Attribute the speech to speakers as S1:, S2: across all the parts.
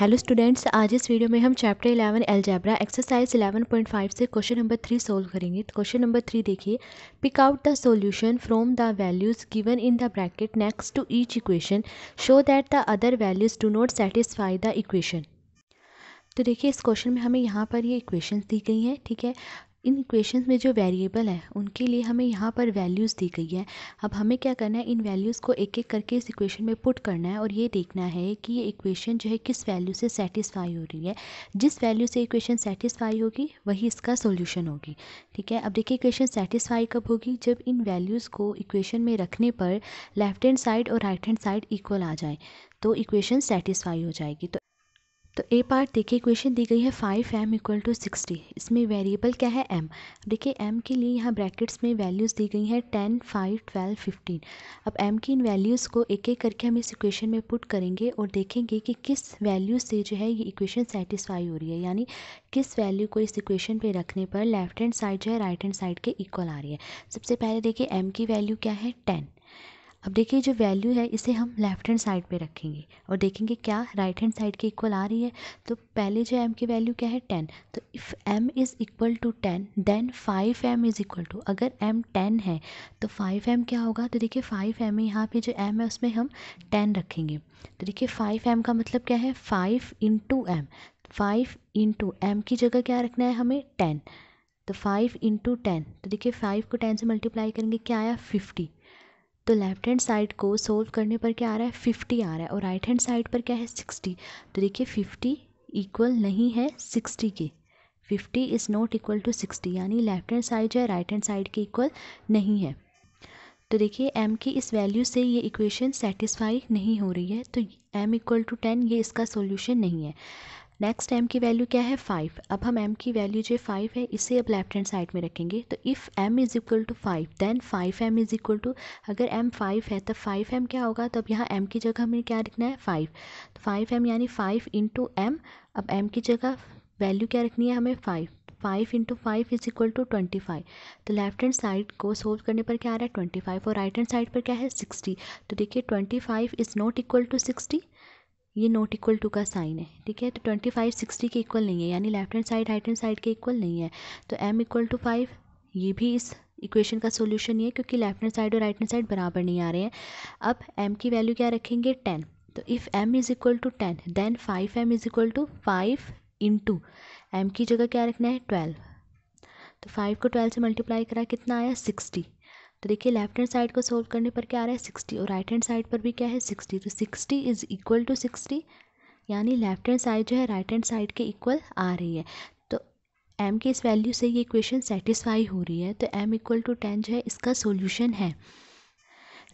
S1: hello students आज इस video में हम चैप्टर 11 एलजेब्रा एक्सरसाइज 11.5 से क्वेश्चन नंबर थ्री सोल्व करेंगे तो क्वेश्चन नंबर थ्री देखिए pick out the solution from the values given in the bracket next to each equation show that the other values do not satisfy the equation तो देखिए इस question में हमें यहाँ पर ये इक्वेशंस दी गई हैं ठीक है इन इक्वेशंस में जो वेरिएबल है उनके लिए हमें यहाँ पर वैल्यूज़ दी गई है अब हमें क्या करना है इन वैल्यूज़ को एक एक करके इस इक्वेशन में पुट करना है और ये देखना है कि ये इक्वेशन जो है किस वैल्यू से सेटिस्फाई हो रही है जिस वैल्यू से इक्वेशन सेटिस्फाई होगी वही इसका सोल्यूशन होगी ठीक है अब देखिए इक्वेशन सेटिस्फाई कब होगी जब इन वैल्यूज़ को इक्वेशन में रखने पर लेफ्ट हैंड साइड और राइट हैंड साइड इक्वल आ जाए तो इक्वेशन सेटिस्फाई हो जाएगी तो तो ए पार्ट देखिए क्वेश्चन दी गई है five M equal to sixty इसमें वेरिएबल क्या है एम देखिए एम के लिए यहाँ ब्रैकेट्स में वैल्यूज़ दी गई हैं टेन फाइव ट्वेल्व फिफ्टीन अब एम की इन वैल्यूज़ को एक एक करके हम इस इक्वेशन में पुट करेंगे और देखेंगे कि किस वैल्यू से जो है ये इक्वेशन सेटिस्फाई हो रही है यानी किस वैल्यू को इस इक्वेशन पर रखने पर लेफ्ट हैंड साइड जो है राइट हैंड साइड के इक्वल आ रही है सबसे पहले देखिए एम की वैल्यू क्या है टेन अब देखिए जो वैल्यू है इसे हम लेफ्ट हैंड साइड पे रखेंगे और देखेंगे क्या राइट हैंड साइड के इक्वल आ रही है तो पहले जो एम की वैल्यू क्या है टेन तो if M is equal to ten then five M is equal to अगर एम टेन है तो फाइव एम क्या होगा तो देखिए फाइव एम यहाँ पे जो एम है उसमें हम टेन रखेंगे तो देखिए फाइव एम का मतलब क्या है five into M five into M की जगह क्या रखना है हमें टेन तो फाइव इंटू टेन तो देखिए फाइव को टेन से मल्टीप्लाई करेंगे क्या आया फिफ्टी तो लेफ्ट हैंड साइड को सोल्व करने पर क्या आ रहा है फिफ्टी आ रहा है और राइट हैंड साइड पर क्या है सिक्सटी तो देखिए फिफ्टी इक्वल नहीं है सिक्सटी के fifty is not equal to sixty यानी लेफ्ट हैंड साइड जो है राइट हैंड साइड के इक्वल नहीं है तो देखिए एम की इस वैल्यू से ये इक्वेशन सेटिस्फाई नहीं हो रही है तो एम इक्वल टू टेन ये इसका सोल्यूशन नहीं है नेक्स्ट m की वैल्यू क्या है फाइव अब हम m की वैल्यू जो फाइव है इसे अब लेफ्ट हैंड साइड में रखेंगे तो if m is equal to five then five M is equal to अगर m फाइव है तो फाइव एम क्या होगा तो अब यहाँ m की जगह हमें क्या लिखना है फाइव तो फाइव एम यानी फाइव इंटू एम अब m की जगह वैल्यू क्या रखनी है हमें five five into five is equal to twenty five तो लेफ्ट हैंड साइड को सोल्व करने पर क्या आ रहा है ट्वेंटी फाइव और राइट हैंड साइड पर क्या है सिक्सटी तो देखिए twenty five is not equal to sixty ये नॉट इक्वल टू का साइन है ठीक है तो ट्वेंटी फाइव सिक्सटी के इक्वल नहीं है यानी left hand side right hand side के इक्वल नहीं है तो एम इक्वल टू फाइव ये भी इस इक्वेशन का सोल्यूशन ही है क्योंकि लेफ्ट हैंड साइड और राइट हैंड साइड बराबर नहीं आ रहे हैं अब एम की वैल्यू क्या रखेंगे टेन तो if M is equal to ten then five M is equal to five into M की जगह क्या रखना है ट्वेल्व तो फाइव को ट्वेल्व से मल्टीप्लाई करा कितना आया सिक्सटी तो देखिए लेफ्ट हैंड साइड को सोल्व करने पर क्या आ रहा है सिक्सटी और राइट हैंड साइड पर भी क्या है सिक्सटी तो sixty is equal to sixty यानी लेफ्ट हैंड साइड जो है राइट हैंड साइड के इक्वल आ रही है तो एम के इस वैल्यू से ये इक्वेशन सेटिस्फाई हो रही है तो एम इक्वल टू टेन जो है इसका सोल्यूशन है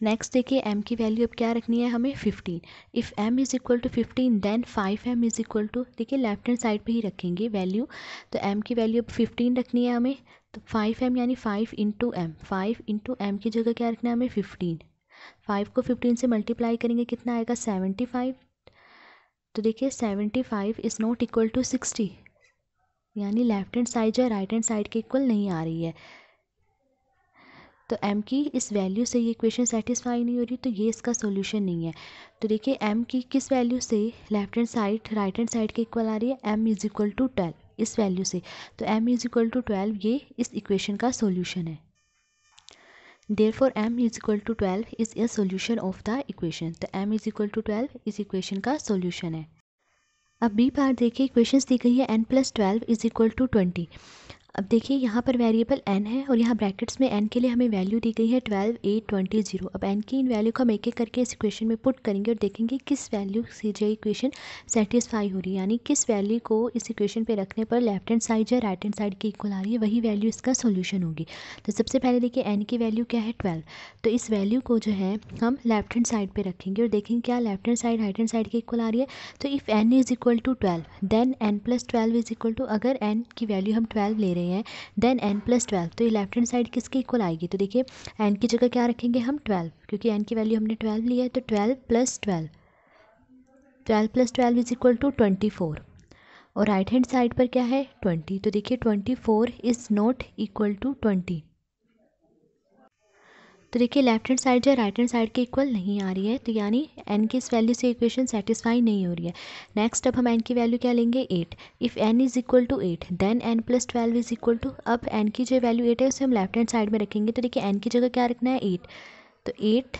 S1: नेक्स्ट देखिए एम की वैल्यू अब क्या रखनी है हमें fifteen if M is equal to fifteen then five M is equal to देखिए लेफ्ट हैंड साइड पे ही रखेंगे वैल्यू तो एम की वैल्यू अब फिफ्टीन रखनी है हमें तो फाइव एम यानी five into M five into M की जगह क्या रखना है हमें फिफ्टीन फाइव को फिफ्टीन से मल्टीप्लाई करेंगे कितना आएगा सेवेंटी फाइव तो देखिए seventy five is not equal to sixty यानी लेफ्ट हैंड साइड जो है राइट हैंड साइड के इक्वल नहीं आ रही है तो m की इस वैल्यू से ये इक्वेशन सेटिस्फाई नहीं हो रही तो ये इसका सोल्यूशन नहीं है तो देखिए m की किस वैल्यू से left hand side right hand side के इक्वल आ रही है m is equal to twelve इस वैल्यू से तो m is equal to twelve ये इस इक्वेशन का सोल्यूशन है there for M is equal to twelve is a solution of the equation तो m is equal to twelve इस equation का सोल्यूशन है अब बी पार्ट देखिए इक्वेशंस दी गई है N plus twelve is equal to twenty अब देखिए यहाँ पर वेरिएबल n है और यहाँ ब्रैकेट्स में n के लिए हमें वैल्यू दी गई है ट्वेल्व एट ट्वेंटी जीरो अब n की इन वैल्यू को हम एक एक करके इस इक्वेशन में पुट करेंगे और देखेंगे किस वैल्यू से जो इक्वेशन सेटिस्फाई हो रही है यानी किस वैल्यू को इस इक्वेशन पे रखने पर लेफ्ट हैंड साइड या राइट हैंड साइड की इक्वल आ रही है वही वैल्यू इसका सोल्यूशन होगी तो सबसे पहले देखिए एन की वैल्यू क्या है ट्वेल्व तो इस वैल्यू को जो है हम लेफ्ट हैंड साइड पर रखेंगे और देखेंगे क्या left hand side right hand side की इक्वल आ रही है तो if N is equal to twelve then N plus twelve is equal to अगर एन की वैल्यू हम ट्वेल्व ले रहे हैं रहे हैं देन एन प्लस ट्वेल्व तो ये लेफ्ट हैंड साइड किसके इक्वल आएगी तो देखिए एन की जगह क्या रखेंगे हम ट्वेल्व क्योंकि एन की वैल्यू हमने ट्वेल्व लिया है तो twelve plus twelve twelve plus twelve is equal to twenty four और राइट हैंड साइड पर क्या है ट्वेंटी तो देखिए twenty four is not equal to twenty तो देखिए लेफ्ट हैंड साइड जो है राइट हैंड साइड के इक्वल नहीं आ रही है तो यानी एन की इस वैल्यू से इक्वेशन सेटिस्फाई नहीं हो रही है नेक्स्ट अब हम एन की वैल्यू क्या लेंगे eight if N is equal to eight then N plus twelve is equal to अब एन की जो वैल्यू एट है उसे हम लेफ्ट हैंड साइड में रखेंगे तो देखिए एन की जगह क्या रखना है एट तो eight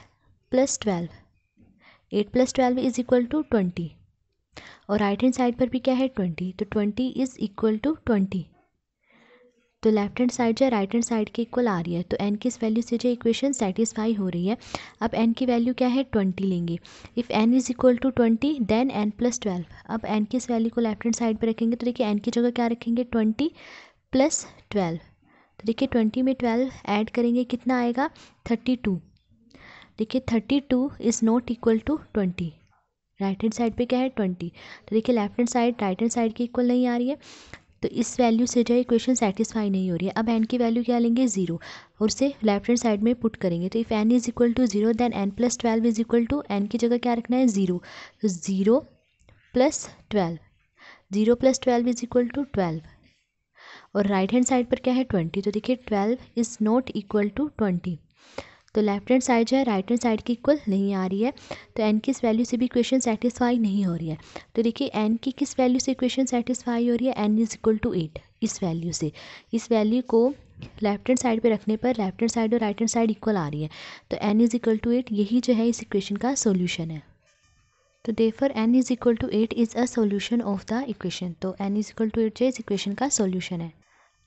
S1: plus twelve eight plus twelve is equal to twenty और राइट हैंड साइड पर भी क्या है ट्वेंटी तो twenty is equal to twenty तो लेफ्ट हैंड साइड जो है राइट हैंड साइड के इक्वल आ रही है तो एन की इस वैल्यू से जो इक्वेशन सेटिस्फाई हो रही है अब एन की वैल्यू क्या है ट्वेंटी लेंगे if N is equal to twenty then N plus twelve अब एन की इस वैल्यू को लेफ्ट हैंड साइड पर रखेंगे तो देखिए एन की जगह क्या रखेंगे ट्वेंटी प्लस ट्वेल्व तो देखिए ट्वेंटी में ट्वेल्व ऐड करेंगे कितना आएगा थर्टी टू देखिए thirty two is not equal to twenty right hand side पे क्या है ट्वेंटी तो देखिए left hand side right hand side की इक्वल नहीं आ रही है तो इस वैल्यू से जो है इक्वेशन सेटिस्फाई नहीं हो रही है अब एन की वैल्यू क्या लेंगे जीरो और उसे लेफ्ट हैंड साइड में पुट करेंगे तो if N is equal to zero then N plus twelve is equal to N की जगह क्या रखना है जीरो तो zero plus twelve zero plus twelve is equal to twelve और राइट हैंड साइड पर क्या है ट्वेंटी तो देखिए twelve is not equal to twenty तो लेफ्ट हैंड साइड जो है राइट हैंड साइड की इक्वल नहीं आ रही है तो एन किस वैल्यू से भी इक्वेशन सेटिस्फाई नहीं हो रही है तो देखिए एन की किस वैल्यू से इक्वेशन सेटिस्फाई हो रही है N is equal to eight इस वैल्यू से इस वैल्यू को लेफ्ट हैंड साइड पे रखने पर लेफ्ट हैंड साइड और राइट हैंड साइड इक्वल आ रही है तो N is equal to eight यही जो है इस इक्वेशन का सोल्यूशन है तो therefore N is equal to eight is a solution of the equation तो N is equal to eight जो इस इक्वेशन का सोल्यूशन है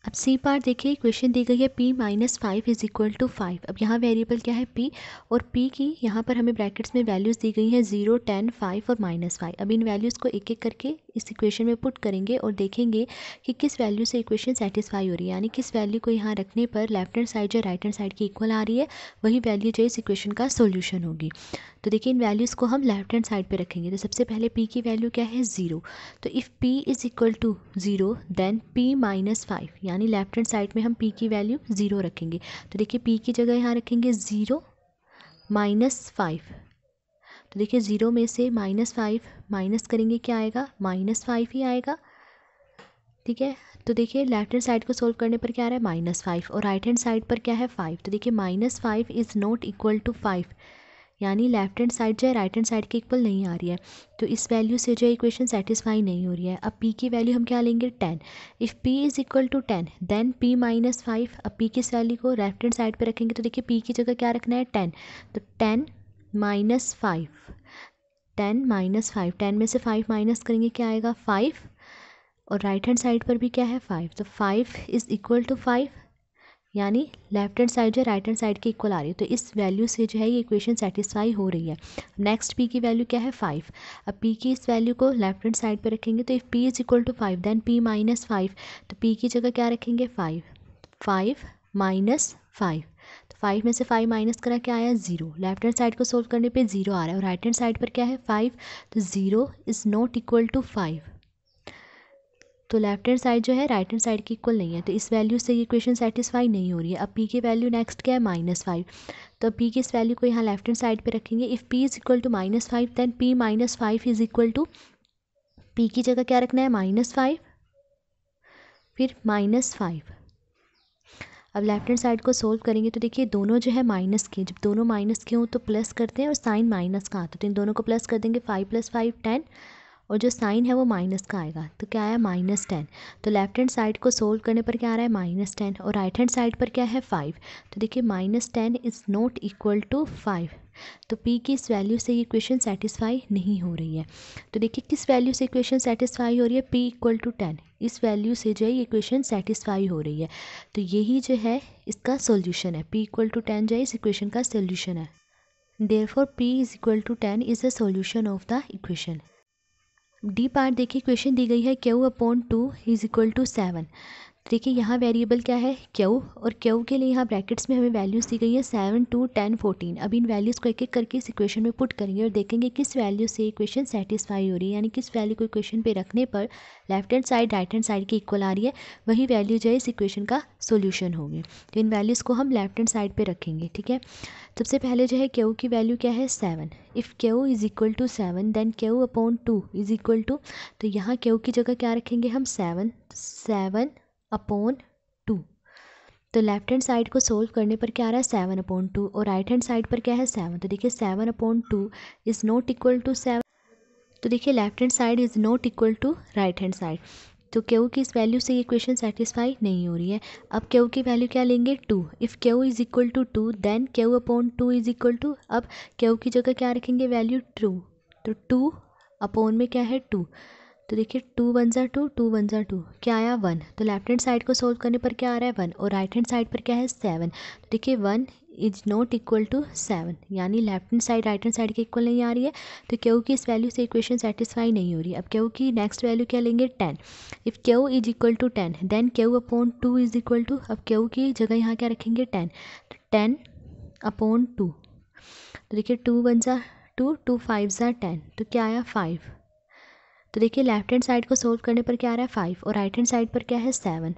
S1: अब सी पार देखिए क्वेश्चन दी गई है P minus five is equal to five अब यहाँ वेरिएबल क्या है पी और पी की यहाँ पर हमें ब्रैकेट्स में वैल्यूज़ दी गई हैं जीरो टेन फाइव और माइनस फाइव अब इन वैल्यूज़ को एक एक करके इस इक्वेशन में पुट करेंगे और देखेंगे कि किस वैल्यू से इक्वेशन सेटिस्फाई हो रही है यानी किस वैल्यू को यहाँ रखने पर लेफ्ट हैंड साइड या राइट हैंड साइड की इक्वल आ रही है वही वैल्यू जो इस इक्वेशन का सोल्यूशन होगी तो देखिए इन वैल्यूज़ को हम लेफ्ट हैंड साइड पर रखेंगे तो सबसे पहले पी की वैल्यू क्या है ज़ीरो तो if P is equal to zero then P minus five यानी यानी लेफ्ट हैंड साइड में हम पी की वैल्यू ज़ीरो रखेंगे तो देखिए पी की जगह यहाँ रखेंगे ज़ीरो माइनस फाइव तो देखिए ज़ीरो में से माइनस फाइव माइनस करेंगे क्या आएगा माइनस फाइव ही आएगा ठीक है तो देखिए लेफ्ट हैंड साइड को सोल्व करने पर क्या आ रहा है माइनस फाइव और राइट हैंड साइड पर क्या है फाइव तो देखिए minus five is not equal to five यानी लेफ्ट हैंड साइड जो है राइट हैंड साइड के इक्वल नहीं आ रही है तो इस वैल्यू से जो है इक्वेशन सेटिस्फाई नहीं हो रही है अब पी की वैल्यू हम क्या लेंगे ten if P is equal to ten then P minus five अब पी की वैल्यू को लेफ्ट हैंड साइड पर रखेंगे तो देखिए पी की जगह क्या रखना है टेन तो ten minus five ten minus five ten में से फाइव माइनस करेंगे क्या आएगा फाइव और राइट हैंड साइड पर भी क्या है फाइव तो five is equal to five यानी लेफ्ट हैंड साइड जो है राइट हैंड साइड के इक्वल आ रही है तो इस वैल्यू से जो है ये इक्वेशन सेटिस्फाई हो रही है नेक्स्ट पी की वैल्यू क्या है फाइव अब पी की इस वैल्यू को लेफ्ट हैंड साइड पर रखेंगे तो if P is equal to five then P minus five तो पी की जगह क्या रखेंगे फाइव फाइव माइनस फाइव तो फाइव में से फाइव माइनस करा क्या आया ज़ीरो लेफ्ट हैंड साइड को सोल्व करने पर ज़ीरो आ रहा है और राइट हैंड साइड पर क्या है फाइव तो zero is not equal to five तो लेफ्ट हैंड साइड जो है राइट हैंड साइड की इक्वल नहीं है तो इस वैल्यू से ये इक्वेशन सेटिस्फाई नहीं हो रही है अब पी की वैल्यू नेक्स्ट क्या है माइनस फाइव तो पी की इस वैल्यू को यहाँ लेफ्ट हैंड साइड पे रखेंगे if P is equal to minus five then P minus five is equal to P की जगह क्या रखना है माइनस फाइव फिर माइनस फाइव अब लेफ्ट हैंड साइड को सोल्व करेंगे तो देखिए दोनों जो है माइनस के जब दोनों माइनस के हों तो प्लस करते हैं और साइन माइनस का आता तो इन दोनों को प्लस कर देंगे फाइव प्लस फाइव टेन और जो साइन है वो माइनस का आएगा तो क्या आया माइनस टेन तो लेफ्ट हैंड साइड को सोल्व करने पर क्या आ रहा है माइनस टेन और राइट हैंड साइड पर क्या है फाइव तो देखिए minus ten is not equal to five तो p की इस वैल्यू से ये इक्वेशन सेटिस्फाई नहीं हो रही है तो देखिए किस वैल्यू से इक्वेशन सेटिस्फाई हो रही है p इक्वल टू टेन इस वैल्यू से जो है ये इक्वेशन सेटिस्फाई हो रही है तो यही जो है इसका सोल्यूशन है p इक्वल टू टेन जो है इस इक्वेशन का सोल्यूशन है therefore P is equal to ten is the solution of the equation D part देखिए क्वेश्चन दी गई है Q upon two is equal to seven देखिए यहाँ वेरिएबल क्या है क्यू और क्यू के लिए यहाँ ब्रैकेट्स में हमें वैल्यूज़ दी गई है सेवन टू टेन फोर्टीन अब इन वैल्यूज़ को एक एक करके इस इक्वेशन में पुट करेंगे और देखेंगे किस वैल्यू से इक्वेशन सेटिस्फाई हो रही है यानी किस वैल्यू को इक्वेशन पे रखने पर left hand side right hand side की इक्वल आ रही है वही वैल्यू जो है इस इक्वेशन का सोल्यूशन होगी तो इन वैल्यूज़ को हम लेफ्ट हैंड साइड पर रखेंगे ठीक है सबसे पहले जो है क्यू की वैल्यू क्या है seven if Q is equal to seven then Q upon two is equal to तो यहाँ क्यू की जगह क्या रखेंगे हम सेवन सेवन अपॉन टू तो लेफ्ट हैंड साइड को सोल्व करने पर क्या आ रहा है सेवन अपॉन टू और राइट हैंड साइड पर क्या है सेवन तो देखिए seven upon two is not equal to seven तो देखिए left hand side is not equal to right hand side तो क्यू की इस वैल्यू से ये क्वेश्चन सेटिस्फाई नहीं हो रही है अब क्यू की वैल्यू क्या लेंगे two if Q is equal to two then Q upon two is equal to अब क्यू की जगह क्या रखेंगे वैल्यू टू तो टू अपॉन में क्या है टू तो देखिए टू वन ज़ा टू टू वन ज़ा टू क्या आया वन तो लेफ्ट हैंड साइड को सोल्व करने पर क्या आ रहा है वन और राइट हैंड साइड पर क्या है सेवन तो देखिए one is not equal to seven यानी left hand side right hand side की इक्वल नहीं आ रही है तो क्यू की इस वैल्यू से इक्वेशन सेटिस्फाई नहीं हो रही अब क्यू की नेक्स्ट वैल्यू क्या लेंगे ten if Q is equal to ten then Q upon two is equal to अब क्यू की जगह यहाँ क्या रखेंगे टेन तो टेन अपॉन टू तो देखिए टू वन ज़ा टू टू फाइव ज़ा टेन तो क्या आया फाइव तो देखिए लेफ्ट हैंड साइड को सोल्व करने पर क्या आ रहा है फाइव और राइट हैंड साइड पर क्या है सेवन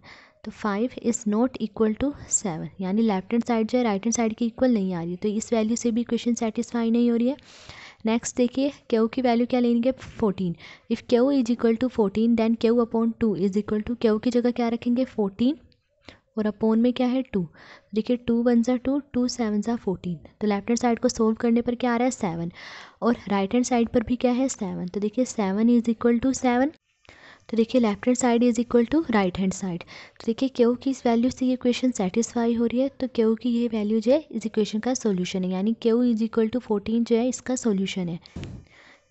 S1: तो five is not equal to seven यानी लेफ्ट हैंड साइड जो है राइट हैंड साइड की इक्वल नहीं आ रही तो इस वैल्यू से भी क्वेश्चन सेटिस्फाई नहीं हो रही है नेक्स्ट देखिए क्यू की वैल्यू क्या लेंगे fourteen if Q is equal to fourteen then Q upon two is equal to Q की जगह क्या रखेंगे फोर्टीन और अपोन में क्या है टू तो देखिए टू वन ज़ा टू टू सेवन ज़ा फोर्टीन तो लेफ्ट हैंड साइड को सोल्व करने पर क्या आ रहा है सेवन और राइट हैंड साइड पर भी क्या है सेवन तो देखिए seven is equal to seven तो देखिए left hand side is equal to right hand side तो देखिए क्यों की इस वैल्यू से ये क्वेश्चन सेटिस्फाई हो रही है तो क्यों की ये वैल्यू जो है इस इक्वेशन का सोल्यूशन है यानी क्यों इज इक्वल टू फोर्टीन जो है इसका सोल्यूशन है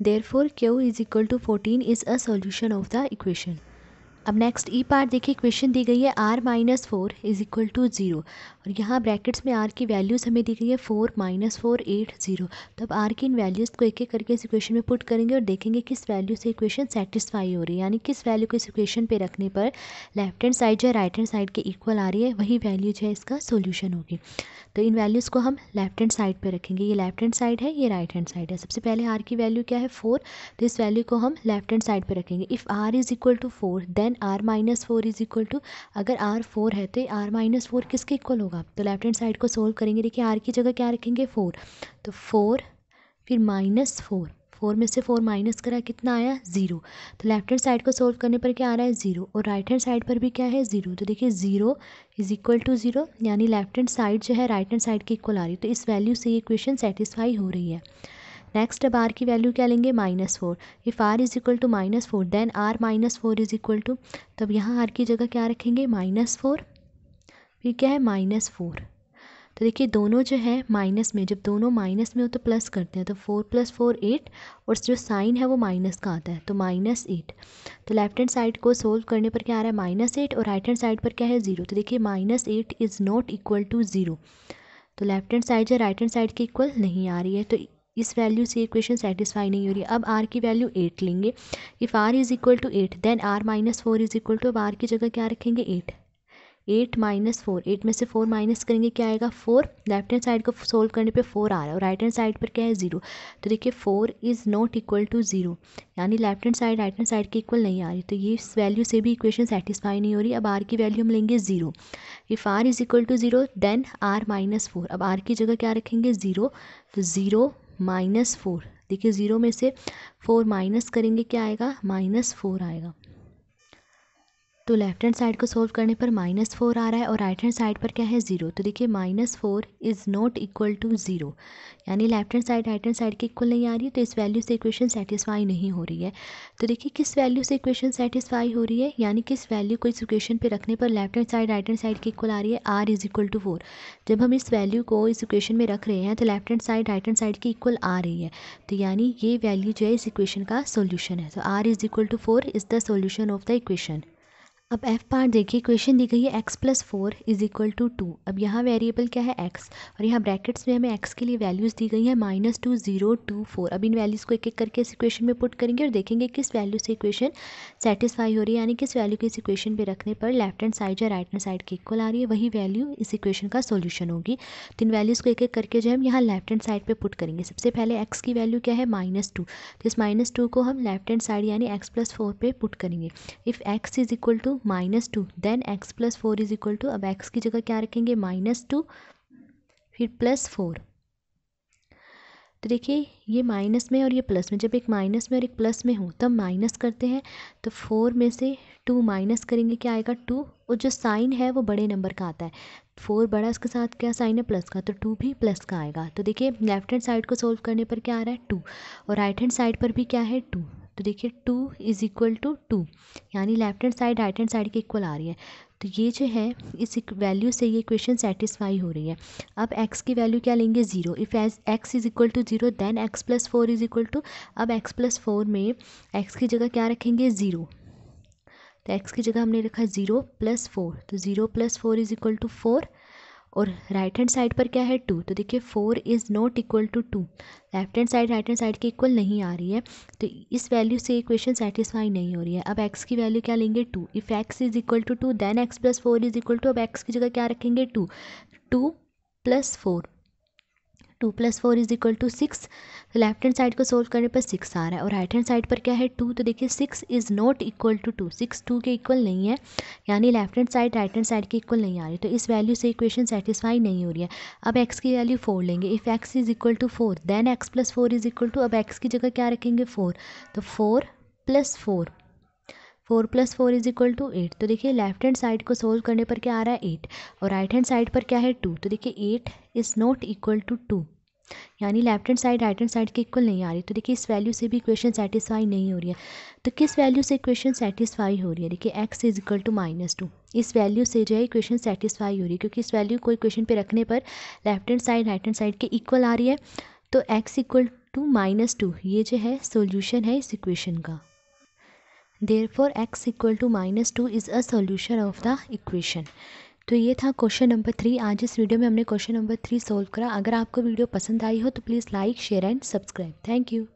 S1: therefore Q is equal to fourteen is a solution of the equation अब नेक्स्ट ई पार्ट देखिए क्वेश्चन दी गई है R minus four is equal to zero और यहाँ ब्रैकेट्स में आर की वैल्यूज़ हमें दी गई है four minus four eight zero तो अब आर की इन वैल्यूज़ को एक एक करके इस इक्वेशन में पुट करेंगे और देखेंगे किस वैल्यू से इक्वेशन सेटिस्फाई हो रही है यानी किस वैल्यू को इस इक्वेशन पर रखने पर लेफ्ट हैंड साइड जो है राइट हैंड साइड के इक्वल आ रही है वही वैल्यू जो है इसका सोल्यूशन होगी तो इन वैल्यूज़ को हम लेफ्ट हैंड साइड पर रखेंगे ये लेफ्ट हैंड साइड है ये राइट हैंड साइड है सबसे पहले आर की वैल्यू क्या है फोर तो इस वैल्यू को हम लेफ्ट हैंड साइड पर रखेंगे if R is equal to four then R minus four is equal to अगर आर फोर है तो आर माइनस फोर किसके इक्वल होगा तो लेफ्ट हैंड साइड को सोल्व करेंगे देखिए आर की जगह क्या रखेंगे फोर तो फोर फिर माइनस फोर फोर में से फोर माइनस करा कितना आया ज़ीरो तो लेफ्ट हैंड साइड को सोल्व करने पर क्या आ रहा है ज़ीरो और राइट हैंड साइड पर भी क्या है ज़ीरो तो देखिए zero is equal to zero यानी लेफ्ट हैंड साइड जो है राइट हैंड साइड के इक्वल आ रही है तो इस वैल्यू से ये क्वेश्चन सेटिस्फाई हो रही है नेक्स्ट अब आर की वैल्यू क्या लेंगे minus four if R is equal to minus four then R minus four is equal to तब यहाँ आर की जगह क्या रखेंगे माइनस फोर फिर क्या है माइनस फोर तो देखिए दोनों जो है माइनस में जब दोनों माइनस में हो तो प्लस करते हैं तो फोर प्लस फोर एट और जो साइन है वो माइनस का आता है तो माइनस एट तो लेफ्ट हैंड साइड को सोल्व करने पर क्या आ रहा है माइनस एट और राइट हैंड साइड पर क्या है ज़ीरो तो देखिए minus eight is not equal to zero तो लेफ्ट हैंड साइड जो राइट हैंड साइड की इक्वल नहीं आ रही है तो इस वैल्यू से इक्वेशन सेटिस्फाई नहीं हो रही अब आर की वैल्यू एट लेंगे if R is equal to eight then R minus four is equal to अब आर की जगह क्या रखेंगे eight eight minus four eight में से फोर माइनस करेंगे क्या आएगा फोर लेफ्ट हैंड साइड को सोल्व करने पे फोर आ रहा है और राइट हैंड साइड पर क्या है ज़ीरो तो देखिए four is not equal to zero यानी left hand side right hand side की इक्वल नहीं आ रही तो ये इस वैल्यू से भी इक्वेशन सेटिस्फाई नहीं हो रही अब आर की वैल्यू हम लेंगे zero if R is equal to zero then R minus four अब आर की जगह क्या रखेंगे ज़ीरो तो ज़ीरो माइनस फोर देखिए ज़ीरो में से फोर माइनस करेंगे क्या आएगा माइनस फोर आएगा तो लेफ्ट हैंड साइड को सोल्व करने पर माइनस फोर आ रहा है और राइट हैंड साइड पर क्या है ज़ीरो तो देखिए minus four is not equal to zero यानी left hand side right hand side की इक्वल नहीं आ रही है तो इस वैल्यू से इक्वेशन सेटिस्फाई नहीं हो रही है तो देखिए किस वैल्यू से इक्वेशन सेटिस्फाई हो रही है यानी किस वैल्यू को इस इक्वेशन पर रखने पर left hand side right hand side की इक्वल आ रही है R is equal to four जब हम इस वैल्यू को इस इक्वेशन में रख रहे हैं तो left hand side right hand side की इक्वल आ रही है तो यानी ये वैल्यू जो है इस इक्वेशन का सोल्यूशन है तो r is equal to four is the solution of the equation अब एफ पार्ट देखिए क्वेश्चन दी गई है x plus four is equal to two अब यहाँ वेरिएबल क्या है एक्स और यहाँ ब्रैकेट्स में हमें एक्स के लिए वैल्यूज़ दी गई हैं minus two zero two four अब इन वैल्यूज़ को एक एक करके इस इक्वेशन में पुट करेंगे और देखेंगे किस वैल्यू से इक्वेशन सेटिस्फाई हो रही है यानी किस वैल्यू की इस इक्वेशन पर रखने पर लेफ्ट हैंड साइड या राइट हैंड साइड की इक्वल आ रही है वही वैल्यू इस इक्वेशन का सोल्यूशन होगी तो इन वैल्यूज़ को एक एक करके जो हम यहाँ लेफ्ट हैंड साइड पर पुट करेंगे सबसे पहले एक्स की वैल्यू क्या है माइनस टू तो इस माइनस टू को हम लेफ्ट हैंड साइड यानी एक्स प्लस फोर पर पुट करेंगे if x is equal to minus two then x plus four is equal to अब एक्स की जगह क्या रखेंगे माइनस टू फिर प्लस फोर तो देखिए ये माइनस में और ये प्लस में जब एक माइनस में और एक प्लस में हो तब माइनस करते हैं तो फोर में से टू माइनस करेंगे क्या आएगा टू और जो साइन है वो बड़े नंबर का आता है फोर बड़ा उसके साथ क्या साइन है प्लस का तो टू भी प्लस का आएगा तो देखिए लेफ्ट हैंड साइड को सोल्व करने पर क्या आ रहा है टू और राइट हैंड साइड पर भी क्या है टू तो देखिए two is equal to two यानी left hand side right hand side के इक्वल आ रही है तो ये जो है इस वैल्यू से ये क्वेश्चन सेटिस्फाई हो रही है अब एक्स की वैल्यू क्या लेंगे zero if x is equal to zero then x plus four is equal to अब एक्स प्लस फोर में एक्स की जगह क्या रखेंगे ज़ीरो तो एक्स की जगह हमने रखा ज़ीरो प्लस फोर तो zero plus four is equal to four और राइट हैंड साइड पर क्या है टू तो देखिए four is not equal to two left hand side right hand side की इक्वल नहीं आ रही है तो इस वैल्यू से इक्वेशन सेटिस्फाई नहीं हो रही है अब एक्स की वैल्यू क्या लेंगे two if x is equal to two then x plus four is equal to अब एक्स की जगह क्या रखेंगे two two plus four two plus four is equal to six तो लेफ्ट हैंड साइड को सोल्व करने पर सिक्स आ रहा है और राइट हैंड साइड पर क्या है टू तो देखिए six is not equal to two six two के इक्वल नहीं है यानी left hand side right hand side के इक्वल नहीं आ रही तो इस वैल्यू से इक्वेशन सेटिस्फाई नहीं हो रही है अब एक्स की वैल्यू फोर लेंगे if x is equal to four then x plus four is equal to अब एक्स की जगह क्या रखेंगे फोर तो four plus four four plus four is equal to eight तो देखिए लेफ्ट हैंड साइड को सोल्व करने पर क्या आ रहा है एट और राइट हैंड साइड पर क्या है टू तो देखिए eight is not equal to two यानी left hand side right hand side के इक्वल नहीं आ रही तो देखिए इस वैल्यू से भी इक्वेशन सेटिस्फाई नहीं हो रही है तो किस वैल्यू से इक्वेशन सेटिस्फाई हो रही है देखिए x is equal to minus two इस वैल्यू से जो है इक्वेशन सेटिस्फाई हो रही है क्योंकि इस वैल्यू को इक्वेशन पे रखने पर left hand side right hand side के इक्वल आ रही है तो x equal to minus two ये जो है सोल्यूशन है इस इक्वेशन का therefore x equal to minus two is a solution of the equation तो ये था क्वेश्चन नंबर थ्री आज इस वीडियो में हमने क्वेश्चन नंबर थ्री सॉल्व करा अगर आपको वीडियो पसंद आई हो तो please like share and subscribe thank you